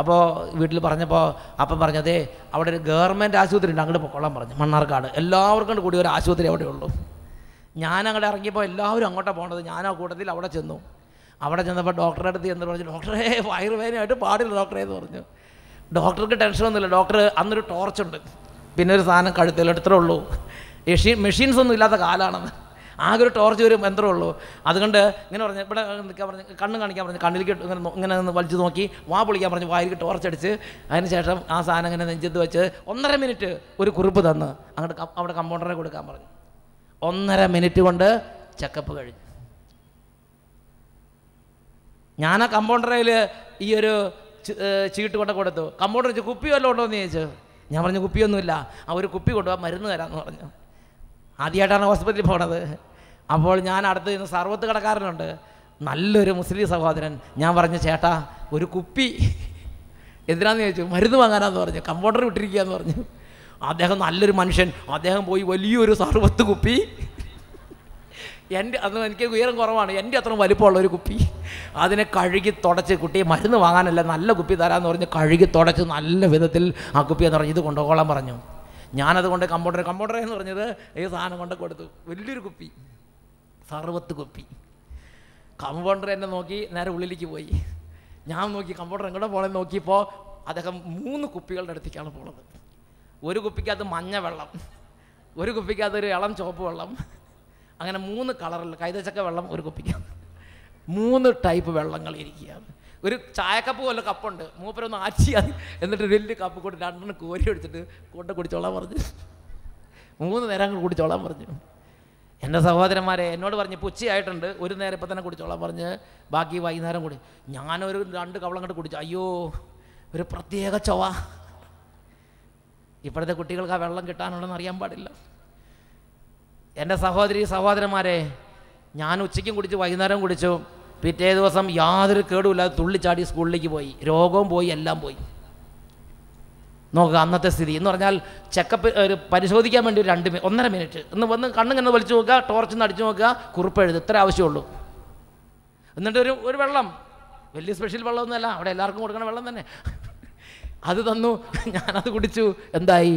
അപ്പോൾ വീട്ടിൽ പറഞ്ഞപ്പോൾ അപ്പം പറഞ്ഞതേ അവിടെ ഒരു ഗവൺമെൻറ് ആശുപത്രി ഉണ്ട് അങ്ങോട്ട് പൊക്കോളാൻ പറഞ്ഞു മണ്ണാർക്കാട് എല്ലാവർക്കും കൂടി ഒരു ആശുപത്രി അവിടെ ഉള്ളൂ ഞാൻ അങ്ങോട്ട് ഇറങ്ങിയപ്പോൾ എല്ലാവരും അങ്ങോട്ടാണ് പോകേണ്ടത് ഞാൻ ആ കൂട്ടത്തിൽ അവിടെ ചെന്നു അവിടെ ചെന്നപ്പോൾ ഡോക്ടറെ അടുത്ത് ചെന്ന് പറഞ്ഞു ഡോക്ടറെ വയറുവേദനയായിട്ട് പാടില്ല ഡോക്ടറെ എന്ന് പറഞ്ഞു ഡോക്ടർക്ക് ഒന്നുമില്ല ഡോക്ടർ അന്നൊരു ടോർച്ചുണ്ട് പിന്നെ ഒരു സാധനം കഴുത്തിൽ ഇത്ര ഉള്ളൂ മെഷീൻ മെഷീൻസ് ഒന്നും ഇല്ലാത്ത കാലമാണെന്ന് ആകെ ഒരു ടോർച്ച് വരും എന്തേ ഉള്ളൂ അതുകൊണ്ട് ഇങ്ങനെ പറഞ്ഞു ഇവിടെ നിൽക്കാൻ പറഞ്ഞു കണ്ണ് കാണിക്കാൻ പറഞ്ഞു കണ്ണിലേക്ക് ഇങ്ങനെ ഇങ്ങനെ ഒന്ന് വലിച്ചു നോക്കി വാ പൊളിക്കാൻ പറഞ്ഞു വായിലേക്ക് ടോർച്ച് അടിച്ച് അതിനുശേഷം ആ സാധനം ഇങ്ങനെ നെഞ്ചത്ത് വെച്ച് ഒന്നര മിനിറ്റ് ഒരു കുറിപ്പ് തന്ന് അങ്ങോട്ട് അവിടെ കമ്പൗണ്ടറെ കൊടുക്കാൻ പറഞ്ഞു ഒന്നര മിനിറ്റ് കൊണ്ട് ചെക്കപ്പ് കഴിഞ്ഞു ഞാൻ ആ കമ്പൗണ്ടറിൽ ഈ ഒരു ചീട്ട് കൊണ്ട് കൊടുത്തു കമ്പൗണ്ടർ വെച്ച് കുപ്പി വല്ലതും ഉണ്ടോ എന്ന് ചോദിച്ചു ഞാൻ പറഞ്ഞു കുപ്പിയൊന്നുമില്ല ആ ഒരു കുപ്പി കൊണ്ടുപോകാൻ മരുന്ന് തരാമെന്ന് പറഞ്ഞു ആദ്യമായിട്ടാണ് ഹോസ്പിറ്റലിൽ പോണത് അപ്പോൾ ഞാൻ അടുത്ത് നിന്ന് സർവത്ത് കടക്കാരനുണ്ട് നല്ലൊരു മുസ്ലിം സഹോദരൻ ഞാൻ പറഞ്ഞു ചേട്ടാ ഒരു കുപ്പി എന്തിനാന്ന് ചോദിച്ചു മരുന്ന് വാങ്ങാനാന്ന് പറഞ്ഞു കമ്പൗണ്ടർ വിട്ടിരിക്കുകയെന്ന് പറഞ്ഞു അദ്ദേഹം നല്ലൊരു മനുഷ്യൻ അദ്ദേഹം പോയി വലിയൊരു സർവത്ത് കുപ്പി എൻ്റെ അന്ന് എനിക്ക് ഉയരം കുറവാണ് എൻ്റെ അത്ര വലിപ്പമുള്ള ഒരു കുപ്പി അതിനെ കഴുകി തുടച്ച് കുട്ടിയെ മരുന്ന് വാങ്ങാനല്ല നല്ല കുപ്പി തരാമെന്ന് പറഞ്ഞ് കഴുകി തുടച്ച് നല്ല വിധത്തിൽ ആ കുപ്പി എന്ന് പറഞ്ഞ് ഇത് കൊണ്ടുപോകാൻ പറഞ്ഞു ഞാനത് കൊണ്ട് കമ്പൗണ്ടർ കമ്പൗണ്ടർ എന്ന് പറഞ്ഞത് ഈ സാധനം കൊണ്ട് കൊടുത്തു വലിയൊരു കുപ്പി സർവത്ത് കുപ്പി കമ്പൗണ്ടർ എന്നെ നോക്കി നേരെ ഉള്ളിലേക്ക് പോയി ഞാൻ നോക്കി കമ്പൗണ്ടർ എങ്ങോട്ട് പോകണം നോക്കിയപ്പോൾ അദ്ദേഹം മൂന്ന് കുപ്പികളുടെ അടുത്തേക്കാണ് പോണത് ഒരു കുപ്പിക്കകത്ത് മഞ്ഞ വെള്ളം ഒരു കുപ്പിക്കകത്ത് ഒരു ഇളം ചുവപ്പ് വെള്ളം അങ്ങനെ മൂന്ന് കളറിൽ കൈതച്ചക്ക വെള്ളം ഒരു കുപ്പിക്കാം മൂന്ന് ടൈപ്പ് വെള്ളങ്ങൾ ഇരിക്കുകയാണ് ഒരു ചായക്കപ്പ് പോലെ കപ്പുണ്ട് മൂപ്പരൊന്ന് ആച്ചിയാ എന്നിട്ട് വലിയ കപ്പ് കൂടി രണ്ടെണ്ണം കോരി അടിച്ചിട്ട് കൊണ്ട് കുടിച്ചോളാൻ പറഞ്ഞു മൂന്ന് നേരം അങ്ങ് കുടിച്ചോളാൻ പറഞ്ഞു എൻ്റെ സഹോദരന്മാരെ എന്നോട് പറഞ്ഞ് പുച്ചയായിട്ടുണ്ട് ഒരു നേരം ഇപ്പം തന്നെ കുടിച്ചോളാൻ പറഞ്ഞ് ബാക്കി വൈകുന്നേരം കൂടി ഞാനൊരു രണ്ട് കവളം കണ്ട് കുടിച്ചു അയ്യോ ഒരു പ്രത്യേക ചൊവ ഇപ്പോഴത്തെ കുട്ടികൾക്ക് ആ വെള്ളം കിട്ടാനുള്ളതെന്ന് അറിയാൻ പാടില്ല എൻ്റെ സഹോദരി സഹോദരന്മാരെ ഞാൻ ഉച്ചയ്ക്കും കുടിച്ചു വൈകുന്നേരം കുടിച്ചു പിറ്റേ ദിവസം യാതൊരു കേടുമില്ലാതെ തുള്ളിച്ചാടി സ്കൂളിലേക്ക് പോയി രോഗവും പോയി എല്ലാം പോയി നോക്കുക അന്നത്തെ സ്ഥിതി എന്ന് പറഞ്ഞാൽ ചെക്കപ്പ് ഒരു പരിശോധിക്കാൻ വേണ്ടി ഒരു രണ്ട് ഒന്നര മിനിറ്റ് ഒന്ന് വന്ന് കണ്ണും കണ്ണ് വലിച്ചു നോക്കുക ടോർച്ച് അടിച്ചു നോക്കുക കുറിപ്പ് എഴുതുക ഇത്ര ആവശ്യമുള്ളൂ എന്നിട്ട് ഒരു ഒരു വെള്ളം വലിയ സ്പെഷ്യൽ വെള്ളമൊന്നുമല്ല അവിടെ എല്ലാവർക്കും കൊടുക്കണ വെള്ളം തന്നെ അത് തന്നു ഞാനത് കുടിച്ചു എന്തായി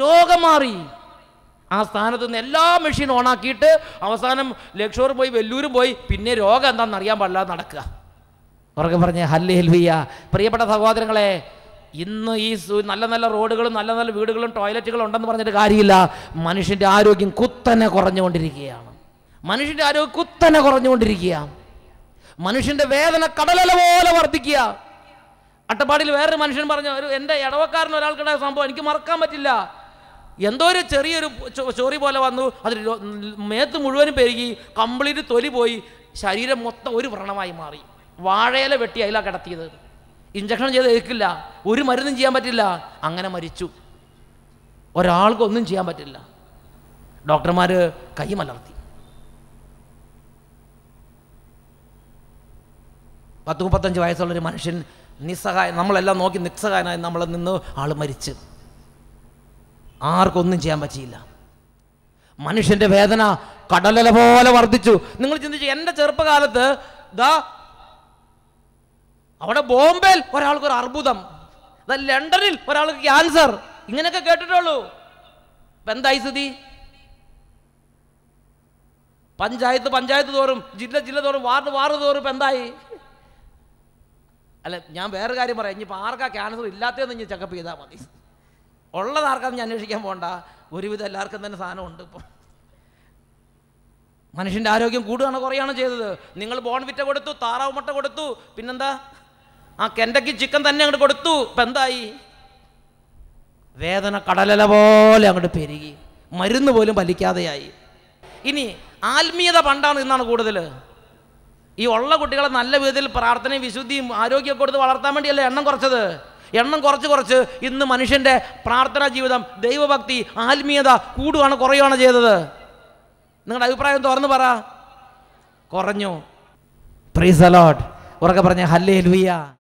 രോഗം മാറി ആ സ്ഥാനത്ത് നിന്ന് എല്ലാ മെഷീൻ ഓണാക്കിയിട്ട് അവസാനം ലക്ഷോർ പോയി വെല്ലൂരും പോയി പിന്നെ രോഗം എന്താണെന്ന് അറിയാൻ പാടില്ല നടക്കുക ഉറക്കെ പറഞ്ഞ് ഹല്ലി ഹെൽവിയ പ്രിയപ്പെട്ട സഹോദരങ്ങളെ ഇന്ന് ഈ നല്ല നല്ല റോഡുകളും നല്ല നല്ല വീടുകളും ടോയ്ലറ്റുകളും ഉണ്ടെന്ന് പറഞ്ഞിട്ട് കാര്യമില്ല മനുഷ്യൻ്റെ ആരോഗ്യം കുത്തനെ കുറഞ്ഞുകൊണ്ടിരിക്കുകയാണ് മനുഷ്യൻ്റെ ആരോഗ്യം കുത്തനെ കുറഞ്ഞുകൊണ്ടിരിക്കുക മനുഷ്യൻ്റെ വേദന കടലല പോലെ വർദ്ധിക്കുക അട്ടപ്പാടിയിൽ വേറൊരു മനുഷ്യൻ പറഞ്ഞു ഒരു എൻ്റെ ഇടവക്കാരൻ ഒരാൾക്കുണ്ടായ സംഭവം എനിക്ക് മറക്കാൻ പറ്റില്ല എന്തോ ഒരു ചെറിയൊരു ചോറി പോലെ വന്നു അത് മേത്ത് മുഴുവനും പെരുകി കംപ്ലീറ്റ് തൊലി പോയി ശരീരം മൊത്തം ഒരു വ്രണമായി മാറി വാഴയില വെട്ടി അതിലാണ് കിടത്തിയത് ഇഞ്ചക്ഷൻ ചെയ്ത് ഏൽക്കില്ല ഒരു മരുന്നും ചെയ്യാൻ പറ്റില്ല അങ്ങനെ മരിച്ചു ഒരാൾക്കൊന്നും ചെയ്യാൻ പറ്റില്ല ഡോക്ടർമാർ കൈമലർത്തി പത്ത് മുപ്പത്തഞ്ച് വയസ്സുള്ളൊരു മനുഷ്യൻ നിസ്സഹായ നമ്മളെല്ലാം നോക്കി നിസ്സഹായനായി നമ്മളെ നിന്ന് ആൾ മരിച്ചു ആർക്കൊന്നും ചെയ്യാൻ പറ്റിയില്ല മനുഷ്യന്റെ വേദന കടലല പോലെ വർദ്ധിച്ചു നിങ്ങൾ ചിന്തിച്ചു എൻ്റെ ചെറുപ്പകാലത്ത് ദാ അവിടെ ബോംബെയിൽ ഒരാൾക്ക് ഒരു അർബുദം ലണ്ടനിൽ ഒരാൾക്ക് ക്യാൻസർ ഇങ്ങനെയൊക്കെ കേട്ടിട്ടുള്ളൂ ഇപ്പം എന്തായി സ്ഥിതി പഞ്ചായത്ത് പഞ്ചായത്ത് തോറും ജില്ല ജില്ല തോറും വാർഡ് വാർഡ് തോറും ഇപ്പൊ എന്തായി അല്ല ഞാൻ വേറെ കാര്യം പറയാം ഇനിയിപ്പോൾ ആർക്കാ ക്യാൻസർ ഇല്ലാത്തതെന്ന് ഇനി ചെക്കപ്പ് ചെയ്താൽ മതി ഉള്ളതാർക്കാന്ന് ഞാൻ അന്വേഷിക്കാൻ പോകണ്ട ഒരുവിധം എല്ലാവർക്കും തന്നെ സാധനമുണ്ട് ഇപ്പോൾ മനുഷ്യൻ്റെ ആരോഗ്യം കൂടുകയാണ് കുറയാണ് ചെയ്തത് നിങ്ങൾ ബോൺവിറ്റ കൊടുത്തു താറാവ് മുട്ട കൊടുത്തു പിന്നെന്താ ആ കെൻഡക്കി ചിക്കൻ തന്നെ അങ്ങോട്ട് കൊടുത്തു ഇപ്പം എന്തായി വേദന കടലല പോലെ അങ്ങോട്ട് പെരുകി മരുന്ന് പോലും വലിക്കാതെയായി ഇനി ആത്മീയത പണ്ടാണ് ഇന്നാണ് കൂടുതൽ ഈ ഉള്ള കുട്ടികളെ നല്ല വിധത്തിൽ പ്രാർത്ഥനയും വിശുദ്ധിയും ആരോഗ്യമൊക്കെ കൊടുത്ത് വളർത്താൻ വേണ്ടിയല്ലേ എണ്ണം കുറച്ചത് എണ്ണം കുറച്ച് കുറച്ച് ഇന്ന് മനുഷ്യൻ്റെ പ്രാർത്ഥനാ ജീവിതം ദൈവഭക്തി ആത്മീയത കൂടുകയാണ് കുറയുകയാണ് ചെയ്തത് നിങ്ങളുടെ അഭിപ്രായം തുറന്നു പറ കുറഞ്ഞു പ്രീസ് അലോട്ട് ഉറക്കെ പറഞ്ഞ ഹല്ലേ ലുയ്യ